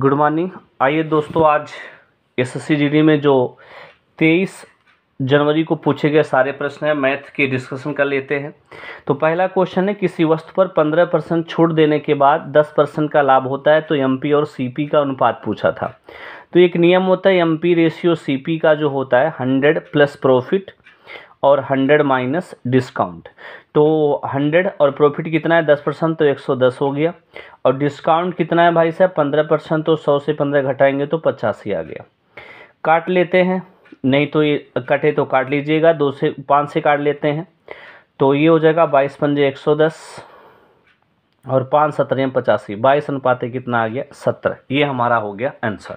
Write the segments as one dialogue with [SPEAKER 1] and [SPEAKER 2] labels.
[SPEAKER 1] good morning आइए दोस्तों आज एसएससी जीडी में जो 23 जनवरी को पूछे गए सारे प्रश्न हैं मैथ के डिस्कशन कर लेते हैं तो पहला क्वेश्चन है किसी वस्तु पर 15 परसेंट छूट देने के बाद 10 परसेंट का लाभ होता है तो एमपी और सीपी का अनुपात पूछा था तो एक नियम होता है एमपी रेशियो सीपी का जो होता है हंड्रेड प्लस प्रॉफिट और हंड्रेड माइनस डिस्काउंट तो हंड्रेड और प्रॉफिट कितना है दस परसेंट तो एक सौ दस हो गया और डिस्काउंट कितना है भाई साहब पंद्रह परसेंट तो सौ से पंद्रह घटाएंगे तो पचासी आ गया काट लेते हैं नहीं तो ये कटे तो काट लीजिएगा दो से पाँच से काट लेते हैं तो ये हो जाएगा बाईस पंजे एक सौ दस और पाँच सत्रह पचासी बाईस अनुपात कितना आ गया सत्रह ये हमारा हो गया आंसर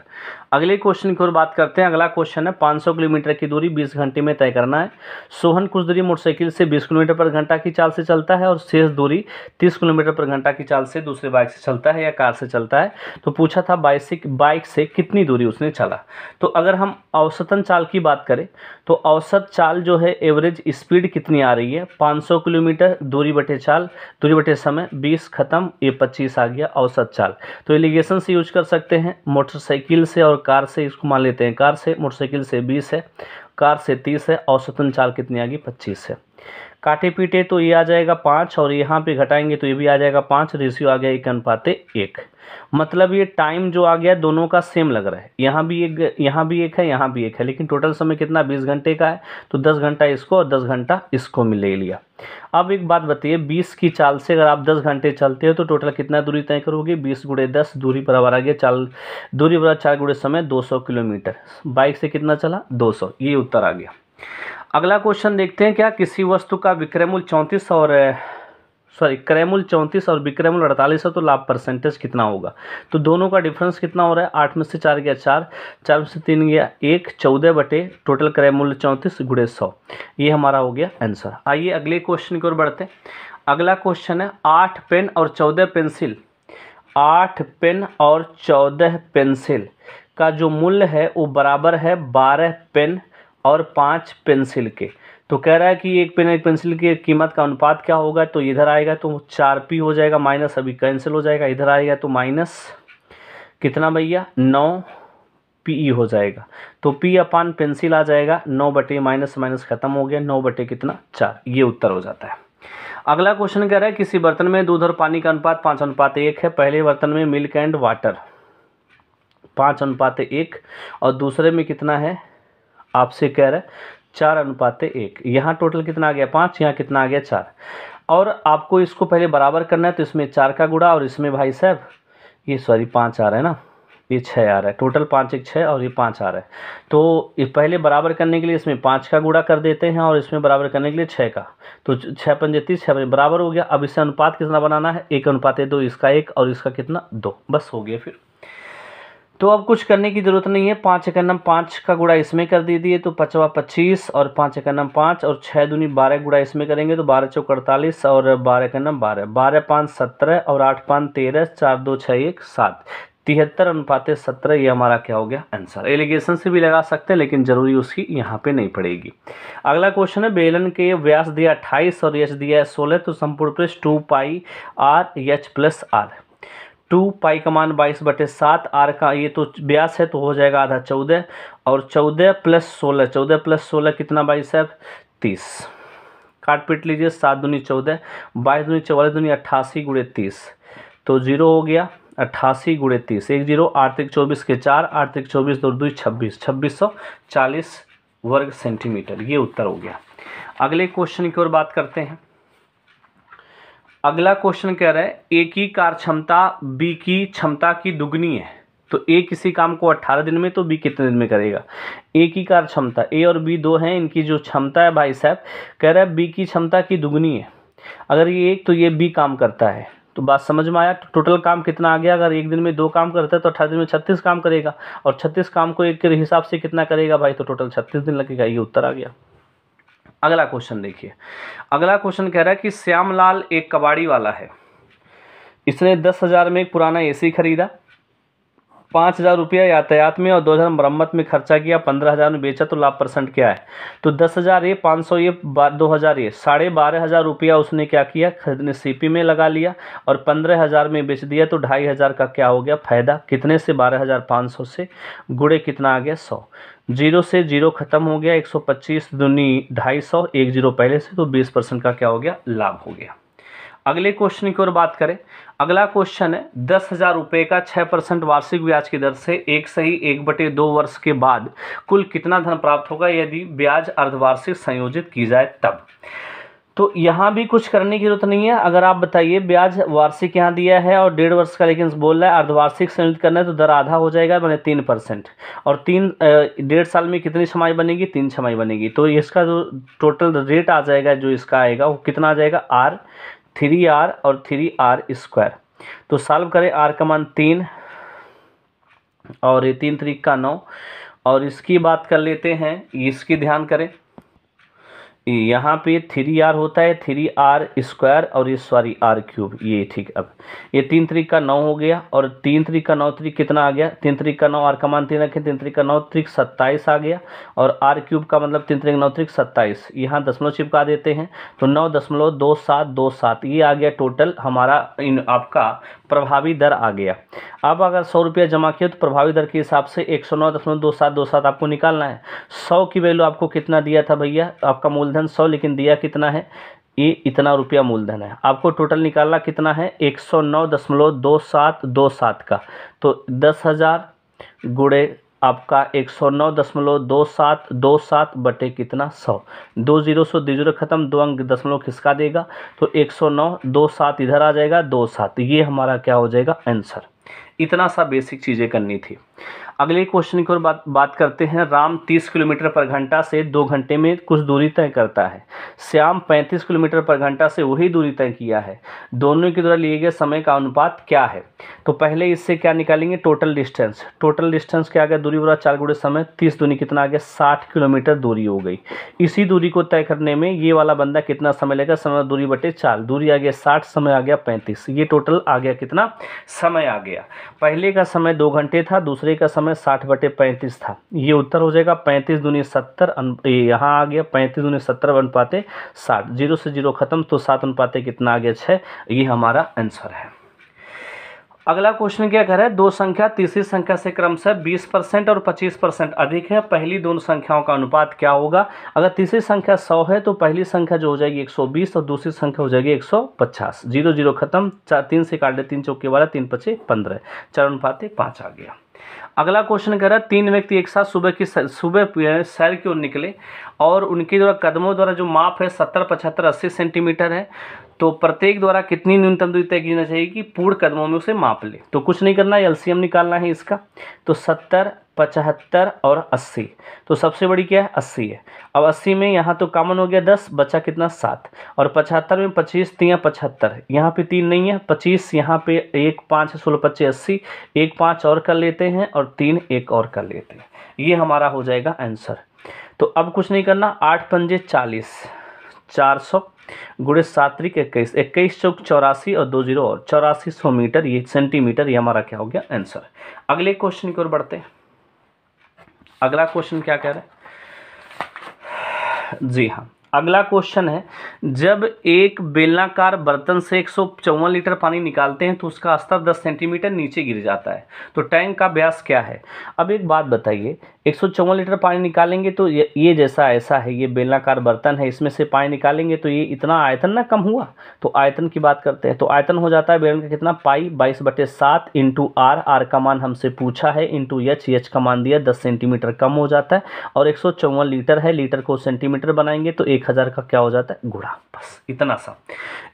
[SPEAKER 1] अगले क्वेश्चन की ओर बात करते हैं अगला क्वेश्चन है 500 किलोमीटर की दूरी 20 घंटे में तय करना है सोहन कुछ दूरी मोटरसाइकिल से 20 किलोमीटर पर घंटा की चाल से चलता है और शेष दूरी 30 किलोमीटर पर घंटा की चाल से दूसरे बाइक से चलता है या कार से चलता है तो पूछा था बाइसिक बाइक से कितनी दूरी उसने चला तो अगर हम औसतन चाल की बात करें तो औसत चाल जो है एवरेज स्पीड कितनी आ रही है पाँच किलोमीटर दूरी बटे चाल दूरी बटे समय बीस खत्म ये पच्चीस आ गया औसत चाल तो एलिगेशन से यूज कर सकते हैं मोटरसाइकिल से और कार से इसको मान लेते हैं कार से मोटरसाइकिल से बीस है कार से तीस है औसतन चाल कितनी आ गई पच्चीस है काटे पीटे तो ये आ जाएगा पाँच और यहाँ पे घटाएंगे तो ये भी आ जाएगा पाँच रेशियो तो आ गया एक अनुपात एक मतलब ये टाइम जो आ गया दोनों का सेम लग रहा है यहाँ भी एक यहाँ भी एक है यहाँ भी एक है लेकिन टोटल समय कितना बीस घंटे का है तो दस घंटा इसको और दस घंटा इसको ले लिया अब एक बात बताइए बीस की चाल से अगर आप दस घंटे चलते हो तो टोटल कितना दूरी तय करोगे बीस गुड़े दस दूरी बराबर आ गया चाल दूरी बराबर चार गुड़े समय दो सौ किलोमीटर बाइक से कितना चला दो सौ ये उत्तर आ गया अगला क्वेश्चन देखते हैं क्या किसी वस्तु का विक्रय मूल्य चौंतीस और सॉरी क्रय मूल्य चौंतीस और विक्रय मूल्य अड़तालीस है तो लाभ परसेंटेज कितना होगा तो दोनों का डिफरेंस कितना हो रहा है आठ में से चार गया चार चार में से तीन गया एक चौदह बटे टोटल क्रय मूल्य चौंतीस गुड़े सौ ये हमारा हो गया आंसर आइए अगले क्वेश्चन की ओर बढ़ते हैं अगला क्वेश्चन है आठ पेन और चौदह पेंसिल आठ पेन और चौदह पेंसिल का जो मूल्य है वो बराबर है बारह पेन और पाँच पेंसिल के तो कह रहा है कि एक पेन एक पेंसिल की कीमत का अनुपात क्या होगा तो इधर आएगा तो चार पी हो जाएगा माइनस अभी कैंसिल हो जाएगा इधर आएगा तो माइनस कितना भैया नौ पी ई हो जाएगा तो पी अपान पेंसिल आ जाएगा नौ बटे माइनस माइनस खत्म हो गया नौ बटे कितना चार ये उत्तर हो जाता है अगला क्वेश्चन कह रहा है किसी बर्तन में दूध और पानी का अनुपात पाँच अनुपात एक है पहले बर्तन में मिल्क एंड वाटर पाँच अनुपात एक और दूसरे में कितना है आपसे कह रहा है चार अनुपात एक यहाँ टोटल कितना आ गया पाँच यहाँ कितना आ गया चार और आपको इसको पहले बराबर करना है तो इसमें चार का गुड़ा और इसमें भाई साहब ये सॉरी पाँच आ रहा है ना ये छः आ रहा है टोटल पाँच एक छः और ये पाँच आ रहा है तो ये पहले बराबर करने के लिए इसमें पाँच का गुड़ा कर देते हैं और इसमें बराबर करने के लिए छः का तो छः पंजे तीस छः पंजे बराबर हो गया अब इससे अनुपात कितना बनाना है एक अनुपात है दो इसका एक और इसका कितना दो बस हो गया फिर तो अब कुछ करने की ज़रूरत नहीं है पाँच एकनम पाँच का गुड़ा इसमें कर दीजिए तो पचवा पच्चीस और पाँच एकनम पाँच और छः दूनी बारह गुड़ा इसमें करेंगे तो बारह चौक अड़तालीस और बारह एकनम बारह बारह पाँच सत्रह और आठ पाँच तेरह चार दो छः एक सात तिहत्तर अनुपात सत्रह ये हमारा क्या हो गया आंसर एलिगेशन से भी लगा सकते हैं लेकिन जरूरी उसकी यहाँ पे नहीं पड़ेगी अगला क्वेश्चन है बेलन के व्यास दिया अट्ठाईस और यच दिया है सोलह तो संपूर्ण पृष्ठ two pi r h plus r two pi का मान बाईस बटे सात आर का ये तो ब्यास है तो हो जाएगा आधा चौदह और चौदह प्लस सोलह चौदह प्लस सोलह कितना बाईस है तीस काट पीट लीजिए सात दूनी चौदह बाईस दूनी चौवालीस दूनी अट्ठासी गुड़े तीस तो जीरो हो गया अट्ठासी गुड़े तीस एक जीरो आठ चौबीस के चार आठ चौबीस दो दुई छब्बीस छब्बीस सौ चालीस वर्ग सेंटीमीटर ये उत्तर हो गया अगले क्वेश्चन की ओर बात करते हैं अगला क्वेश्चन कह रहा है ए की कार्य क्षमता बी की क्षमता की दुगनी है तो ए किसी काम को 18 दिन में तो बी कितने दिन में करेगा ए की कार्य क्षमता ए और बी दो हैं इनकी जो क्षमता है भाई साहब कह रहा है बी की क्षमता की दुगनी है अगर ये एक तो ये बी काम करता है तो बात समझ में आया तो टोटल काम कितना आ गया अगर एक दिन में दो काम करता है तो अठारह दिन में छत्तीस काम करेगा और छत्तीस काम को एक के हिसाब से कितना करेगा भाई तो टोटल छत्तीस दिन लगेगा ये उत्तर आ गया अगला क्वेश्चन देखिए अगला क्वेश्चन कह रहा है कि श्यामलाल एक कबाड़ी वाला है इसने दस हज़ार में एक पुराना एसी खरीदा पाँच हज़ार रुपया यातायात में और दो हज़ार मरम्मत में खर्चा किया पंद्रह हज़ार में बेचा तो लाभ परसेंट क्या है तो दस हज़ार ये पाँच सौ ये दो हज़ार ये साढ़े बारह हज़ार रुपया उसने क्या किया खरीदने सीपी में लगा लिया और पंद्रह हज़ार में बेच दिया तो ढाई हज़ार का क्या हो गया फ़ायदा कितने से बारह हज़ार पाँच सौ से गुड़े कितना आ गया सौ जीरो से जीरो ख़त्म हो गया एक सौ पच्चीस दुनी ढाई सौ एक जीरो पहले से तो बीस परसेंट का क्या हो गया लाभ हो गया अगले क्वेश्चन की ओर बात करें अगला क्वेश्चन है दस हजार रुपये का छः परसेंट वार्षिक ब्याज की दर से एक सही एक बटे दो वर्ष के बाद कुल कितना धन प्राप्त होगा यदि ब्याज अर्धवार्षिक संयोजित की जाए तब तो यहाँ भी कुछ करने की जरूरत नहीं है अगर आप बताइए ब्याज वार्षिक यहाँ दिया है और डेढ़ वर्ष का लेकिन बोल रहा है अर्धवार्षिक संयोजित करना है तो दर आधा हो जाएगा मैंने तीन परसेंट और तीन डेढ़ साल में कितनी छमाई बनेगी तीन छमाई बनेगी तो इसका जो टोटल रेट आ जाएगा जो इसका आएगा वो कितना आ जाएगा आर थ्री आर और थ्री आर स्क्वायर तो सॉल्व करें आर का मान तीन और ये तीन तरीक का नौ और इसकी बात कर लेते हैं इसकी ध्यान करें यहाँ पे थ्री आर होता है थ्री आर स्क्वायर और ये सॉरी आर क्यूब ये ठीक अब ये तीन त्रिक का नौ हो गया और तीन त्रिक का नौ त्रिक कितना आ गया तीन त्रिक का नौ आर का मान तीन रखें तीन त्रिक का नौ त्रिक सत्ताईस आ गया और आर क्यूब का मतलब तीन त्रिक नौ त्रिक सत्ताईस यहाँ दशमलव चिपका देते हैं तो नौ दशमलव दो सात दो सात ये आ गया टोटल हमारा इन आपका प्रभावी दर आ गया अब अगर सौ रुपया जमा किए तो प्रभावी दर के हिसाब से एक सौ नौ दशमलव दो सात दो सात आपको निकालना है सौ की वैल्यू आपको कितना दिया था भैया आपका मूलधन सौ लेकिन दिया कितना है ये इतना रुपया मूलधन है आपको टोटल निकालना कितना है एक सौ नौ दशमलव दो सात दो सात का तो दस हज़ार गुड़े आपका एक सौ नौ दशमलव दो सात दो सात बटे कितना सौ दो जीरो सौ दो जीरो खत्म दो अंक दशमलव खिसका देगा तो एक सौ नौ दो सात इधर आ जाएगा दो सात ये हमारा क्या हो जाएगा आंसर इतना सा बेसिक चीज़ें करनी थी अगले क्वेश्चन की ओर बात बात करते हैं राम 30 किलोमीटर पर घंटा से दो घंटे में कुछ दूरी तय करता है श्याम 35 किलोमीटर पर घंटा से वही दूरी तय किया है दोनों के द्वारा लिए गए समय का अनुपात क्या है तो पहले इससे क्या निकालेंगे टोटल डिस्टेंस टोटल डिस्टेंस क्या आ गया दूरी बुरा चार गुड़े समय तीस दूरी कितना आ गया साठ किलोमीटर दूरी हो गई इसी दूरी को तय करने में ये वाला बंदा कितना समय लेगा समय दूरी बटे चार दूरी आ गया साठ समय आ गया पैंतीस ये टोटल आ गया कितना समय आ गया पहले का समय दो घंटे था दूसरे का समय समय साठ बटे पैंतीस था ये उत्तर हो जाएगा पैंतीस दुनिया सत्तर यहाँ आ गया पैंतीस दुनिया सत्तर अनुपाते साठ जीरो से जीरो खत्म तो सात अनुपाते कितना आ गया छः ये हमारा आंसर है अगला क्वेश्चन क्या कह दो संख्या तीसरी संख्या से क्रमशः 20 परसेंट और 25 परसेंट अधिक है पहली दोनों संख्याओं का अनुपात क्या होगा अगर तीसरी संख्या 100 है तो पहली संख्या जो हो जाएगी 120 और दूसरी संख्या हो जाएगी 150 सौ जीरो जीरो खत्म चार तीन से काट ले तीन चौके वाला तीन पचे पंद्रह चार अनुपात पाँच आ गया अगला क्वेश्चन कह रहा है तीन व्यक्ति एक साथ सुबह की सुबह सैर की ओर निकले और उनके द्वारा कदमों द्वारा जो माप है सत्तर पचहत्तर अस्सी सेंटीमीटर है तो प्रत्येक द्वारा कितनी न्यूनतम दूरी तय की जाना चाहिए कि पूर्ण कदमों में उसे माप ले तो कुछ नहीं करना है एलसीएम निकालना है इसका तो सत्तर पचहत्तर और अस्सी तो सबसे बड़ी क्या है अस्सी है अब अस्सी में यहाँ तो कॉमन हो गया दस बचा कितना सात और पचहत्तर में पच्चीस तीन पचहत्तर यहाँ पर तीन नहीं है पच्चीस यहाँ पे एक पाँच है सोलह पच्चीस अस्सी एक पाँच और कर लेते हैं और तीन एक और कर लेते हैं ये हमारा हो जाएगा आंसर तो अब कुछ नहीं करना आठ पंजे चालीस चार सौ गुड़े सात्विक इक्कीस इक्कीस चौक चौरासी और दो जीरो और चौरासी सौ मीटर ये सेंटीमीटर ये हमारा क्या हो गया आंसर अगले क्वेश्चन की ओर बढ़ते हैं अगला क्वेश्चन क्या कह रहे हैं जी हाँ अगला क्वेश्चन है जब एक बेलनाकार बर्तन से एक लीटर पानी निकालते हैं तो उसका स्तर 10 सेंटीमीटर नीचे गिर जाता है तो टैंक का ब्यास क्या है अब एक बात बताइए एक लीटर पानी निकालेंगे तो ये जैसा ऐसा है ये बेलनाकार बर्तन है इसमें से पानी निकालेंगे तो ये इतना आयतन ना कम हुआ तो आयतन की बात करते हैं तो आयतन हो जाता है बेलन का कितना पाई बाईस बटे सात इंटू आर आर का मान हमसे पूछा है इंटू एच एच का मान दिया दस सेंटीमीटर कम हो जाता है और एक लीटर है लीटर को सेंटीमीटर बनाएंगे तो एक हज़ार का क्या हो जाता है गुड़ा बस इतना सा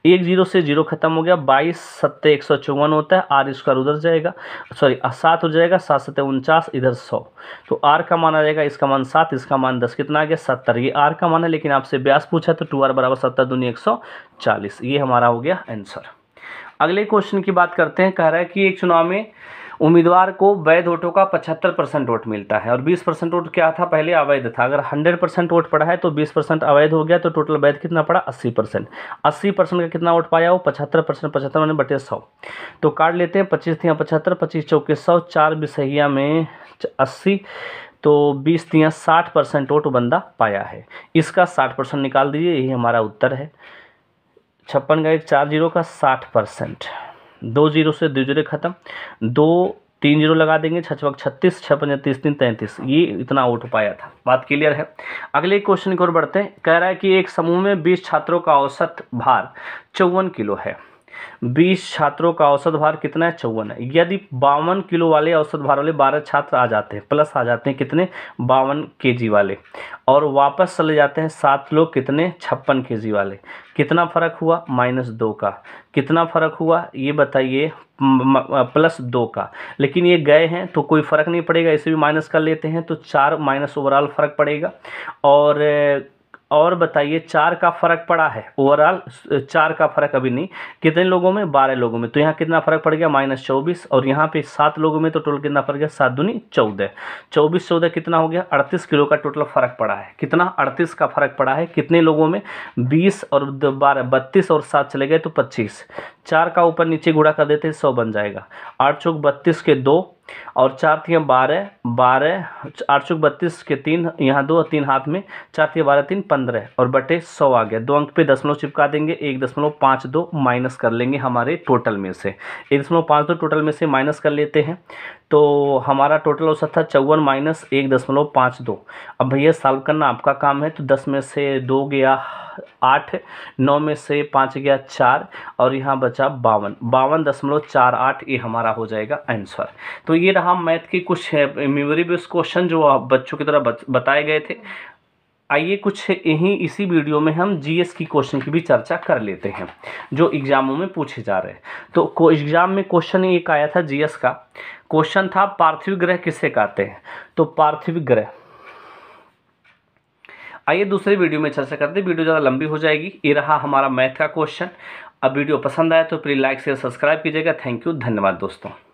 [SPEAKER 1] एक जीरो से जीरो खत्म हो गया बाईस सत्ते एक सौ चौवन होता है आर स्क्वायर उधर जाएगा सॉरी सात हो जाएगा सात सत्ते उनचास इधर सौ तो आर का मान आ जाएगा इसका मान सात इसका मान दस कितना आ गया सत्तर ये आर का मान है लेकिन आपसे ब्यास पूछा तो टू आर बराबर सत्तर दूनी एक सौ चालीस ये हमारा हो गया आंसर अगले क्वेश्चन की बात करते हैं कह रहा है कि एक चुनाव में उम्मीदवार को वैध वोटों का पचहत्तर परसेंट वोट मिलता है और बीस परसेंट वोट क्या था पहले अवैध था अगर हंड्रेड परसेंट वोट पड़ा है तो बीस परसेंट अवैध हो गया तो टोटल वैध कितना पड़ा अस्सी परसेंट अस्सी परसेंट का कितना वोट पाया वो पचहत्तर परसेंट पचहत्तर मैंने बटे सौ तो काट लेते हैं पच्चीस थी पचहत्तर पच्चीस चौके सौ चार बिसहिया में अस्सी तो बीस दिया साठ परसेंट वोट बंदा पाया है इसका साठ परसेंट निकाल दीजिए यही हमारा उत्तर है छप्पन का एक चार जीरो का साठ परसेंट दो जीरो से दो जीरो ख़त्म दो तीन जीरो लगा देंगे छः छत्तीस छः पंजा तीस तीन तैंतीस ये इतना आउट पाया था बात क्लियर है अगले क्वेश्चन की ओर बढ़ते हैं कह रहा है कि एक समूह में बीस छात्रों का औसत भार चौवन किलो है बीस छात्रों का औसत भार कितना है चौवन है यदि बावन किलो वाले औसत भार वाले बारह छात्र आ जाते हैं प्लस आ जाते हैं कितने बावन के वाले और वापस चले जाते हैं सात लोग कितने छप्पन के वाले कितना फ़र्क हुआ माइनस दो का कितना फ़र्क हुआ ये बताइए प्लस दो का लेकिन ये गए हैं तो कोई फ़र्क नहीं पड़ेगा इसे भी माइनस कर लेते हैं तो चार माइनस ओवरऑल फ़र्क पड़ेगा और और बताइए चार का फ़र्क पड़ा है ओवरऑल चार का फ़र्क अभी नहीं कितने लोगों में बारह लोगों में तो यहाँ कितना फ़र्क पड़ गया माइनस चौबीस और यहाँ पे सात लोगों में तो टोटल कितना फ़र्क गया सात दूनी चौदह चौबीस चौदह कितना हो गया अड़तीस किलो का टोटल फ़र्क पड़ा है कितना अड़तीस का फ़र्क पड़ा है कितने लोगों में बीस और बारह बत्तीस और सात चले गए तो पच्चीस चार का ऊपर नीचे गुड़ा कर देते हैं सौ बन जाएगा आठ चौक बत्तीस के दो और चार थी बारह बारह आठ चौक बत्तीस के तीन यहाँ दो तीन हाथ में चार थी बारह तीन पंद्रह और बटे सौ आ गया दो अंक पे दसमलव चिपका देंगे एक दसमलव पाँच दो माइनस कर लेंगे हमारे टोटल में से एक दसमलव पाँच दो टोटल में से माइनस कर लेते हैं तो हमारा टोटल औसत था चौवन माइनस एक दशमलव पाँच दो अब भैया सॉल्व करना आपका काम है तो दस में से दो गया आठ नौ में से पाँच गया चार और यहाँ बचा बावन बावन दशमलव चार आठ ये हमारा हो जाएगा आंसर तो ये रहा मैथ की कुछ मेमोरी बेस्ड क्वेश्चन जो बच्चों की तरह बताए गए थे आइए कुछ यहीं इसी वीडियो में हम जीएस की क्वेश्चन की भी चर्चा कर लेते हैं जो एग्ज़ामों में पूछे जा रहे हैं तो एग्ज़ाम में क्वेश्चन एक आया था जीएस का क्वेश्चन था पार्थिव ग्रह किसे कहते हैं तो पार्थिव ग्रह आइए दूसरे वीडियो में चर्चा करते हैं वीडियो ज़्यादा लंबी हो जाएगी ये रहा हमारा मैथ का क्वेश्चन अब वीडियो पसंद आया तो प्लीज़ लाइक शेयर सब्सक्राइब कीजिएगा थैंक यू धन्यवाद दोस्तों